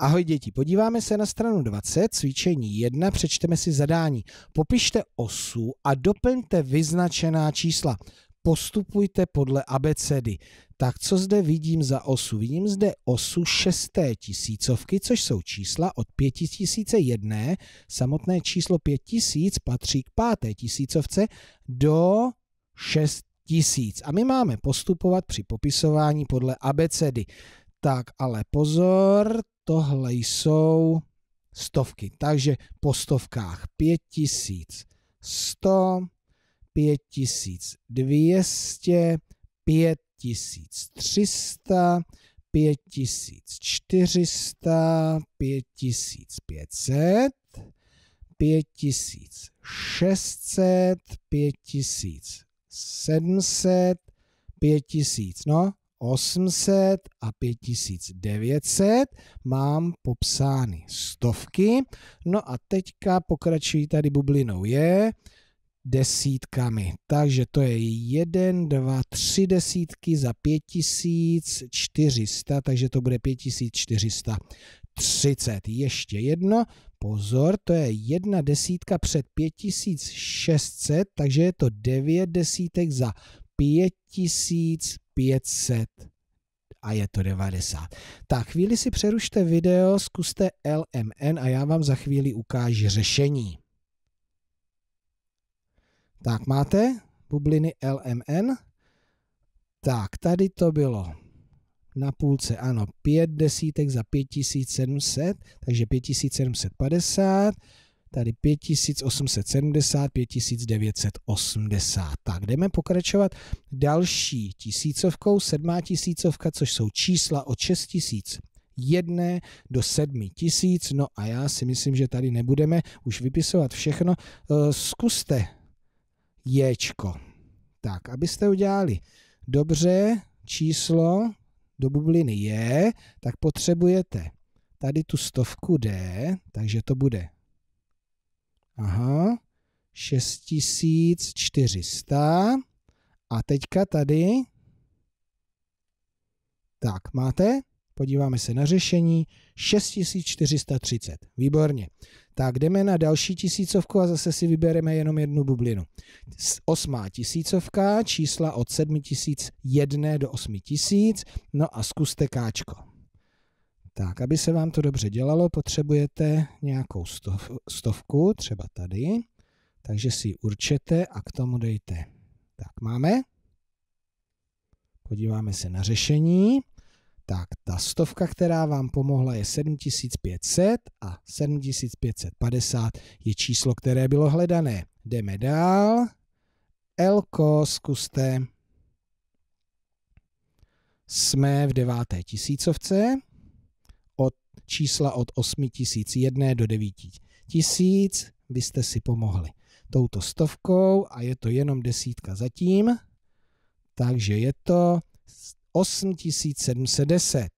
Ahoj děti, podíváme se na stranu 20, cvičení 1, přečteme si zadání. Popište osu a doplňte vyznačená čísla. Postupujte podle abecedy. Tak co zde vidím za osu? Vidím zde osu šesté tisícovky, což jsou čísla od 5001, samotné číslo 5000 patří k páté tisícovce, do 6000. A my máme postupovat při popisování podle abecedy. Tak, ale pozor, tohle jsou stovky. Takže po stovkách 5100, 5200, 5300, 5400, 5500, 5600, 5700, 5000. No, 800 a 5900 mám popsány stovky. No a teďka pokračují tady bublinou je desítkami. Takže to je 1, 2, 3 desítky za 5400, takže to bude 5430. Ještě jedno, pozor, to je jedna desítka před 5600, takže je to 9 desítek za 5000. 500 a je to 90. Tak chvíli si přerušte video, zkuste LMN a já vám za chvíli ukážu řešení. Tak máte bubliny LMN. Tak, tady to bylo na půlce, ano, 5 desítek za 5700, takže 5750 tady 5870, 5980. Tak jdeme pokračovat další tisícovkou, sedmá tisícovka, což jsou čísla od 6000 jedné do sedmi tisíc. No a já si myslím, že tady nebudeme už vypisovat všechno. E, zkuste ječko. Tak, abyste udělali dobře číslo do bubliny je, tak potřebujete tady tu stovku D, takže to bude Aha. 6400. A teďka tady. Tak, máte? Podíváme se na řešení. 6430. Výborně. Tak jdeme na další tisícovku a zase si vybereme jenom jednu bublinu. Osmá tisícovka, čísla od 7001 do 8000. No a zkuste káčko. Tak, aby se vám to dobře dělalo, potřebujete nějakou stov, stovku, třeba tady. Takže si ji určete a k tomu dejte. Tak, máme. Podíváme se na řešení. Tak, ta stovka, která vám pomohla, je 7500 a 7550 je číslo, které bylo hledané. Jdeme dál. Elko, zkuste. Jsme v deváté tisícovce od čísla od 8 tisíc, jedné do 9 tisíc, byste si pomohli touto stovkou a je to jenom desítka zatím, takže je to 8710.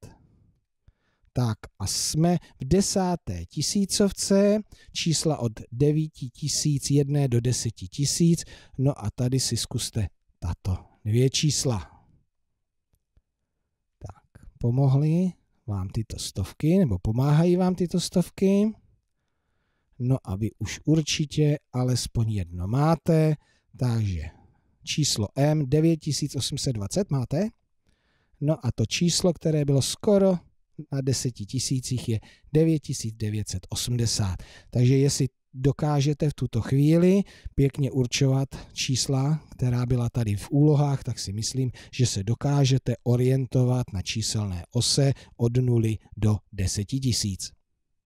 Tak a jsme v desáté tisícovce, čísla od 9 tisíc, jedné do 10 tisíc, no a tady si zkuste tato dvě čísla. Tak, pomohli, vám tyto stovky, nebo pomáhají vám tyto stovky. No a vy už určitě alespoň jedno máte, takže číslo M 9820 máte. No a to číslo, které bylo skoro na 10 tisících je 9980. Takže jestli dokážete v tuto chvíli pěkně určovat čísla, která byla tady v úlohách, tak si myslím, že se dokážete orientovat na číselné ose od 0 do 10 tisíc.